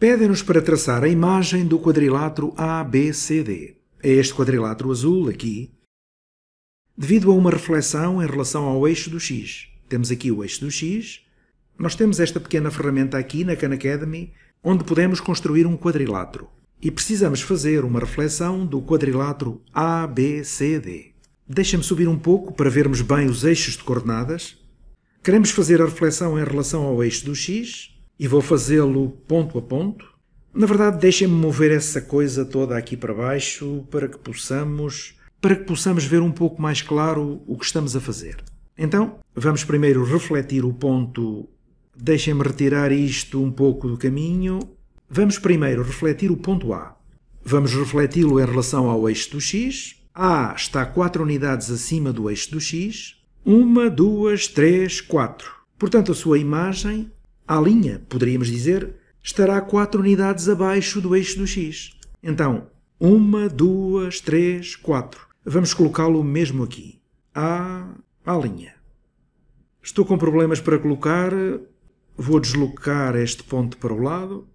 Pedem-nos para traçar a imagem do quadrilátero ABCD. É este quadrilátero azul aqui. Devido a uma reflexão em relação ao eixo do X. Temos aqui o eixo do X. Nós temos esta pequena ferramenta aqui na Khan Academy, onde podemos construir um quadrilátero. E precisamos fazer uma reflexão do quadrilátero ABCD. Deixa-me subir um pouco para vermos bem os eixos de coordenadas. Queremos fazer a reflexão em relação ao eixo do X, e vou fazê-lo ponto a ponto. Na verdade, deixem-me mover essa coisa toda aqui para baixo para que possamos para que possamos ver um pouco mais claro o que estamos a fazer. Então, vamos primeiro refletir o ponto. Deixem-me retirar isto um pouco do caminho. Vamos primeiro refletir o ponto A. Vamos refleti-lo em relação ao eixo do x. A está 4 unidades acima do eixo do x. 1, 2, 3, 4. Portanto, a sua imagem a linha, poderíamos dizer, estará 4 unidades abaixo do eixo do x. Então, 1, 2, 3, 4. Vamos colocá-lo mesmo aqui. A, A linha. Estou com problemas para colocar. Vou deslocar este ponto para o lado.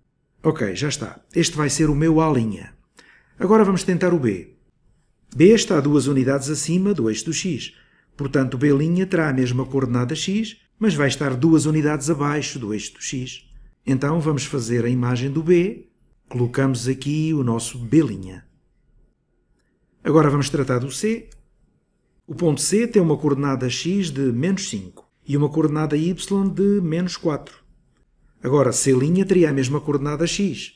Ok, já está. Este vai ser o meu A linha. Agora vamos tentar o B. B está duas unidades acima do eixo do x. Portanto, B' terá a mesma coordenada x mas vai estar duas unidades abaixo do eixo do x. Então vamos fazer a imagem do B, colocamos aqui o nosso B'. Agora vamos tratar do C. O ponto C tem uma coordenada x de menos 5 e uma coordenada y de menos 4. Agora C' teria a mesma coordenada x,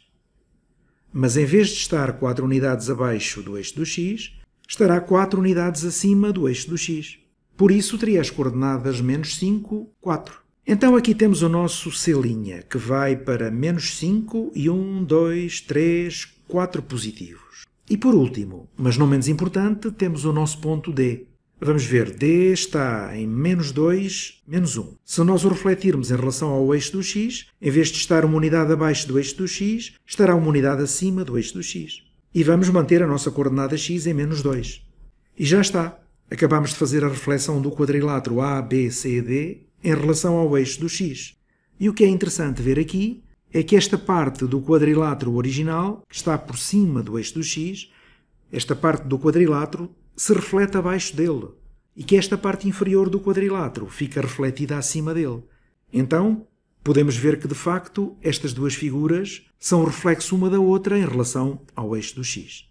mas em vez de estar 4 unidades abaixo do eixo do x, estará 4 unidades acima do eixo do x. Por isso teria as coordenadas menos 5, 4. Então aqui temos o nosso C' que vai para menos 5 e 1, 2, 3, 4 positivos. E por último, mas não menos importante, temos o nosso ponto D. Vamos ver, D está em menos 2, menos 1. Se nós o refletirmos em relação ao eixo do x, em vez de estar uma unidade abaixo do eixo do x, estará uma unidade acima do eixo do x. E vamos manter a nossa coordenada x em menos 2. E já está. Acabamos de fazer a reflexão do quadrilátero A, B, C, D em relação ao eixo do X. E o que é interessante ver aqui é que esta parte do quadrilátero original, que está por cima do eixo do X, esta parte do quadrilátero se reflete abaixo dele e que esta parte inferior do quadrilátero fica refletida acima dele. Então, podemos ver que de facto estas duas figuras são reflexo uma da outra em relação ao eixo do X.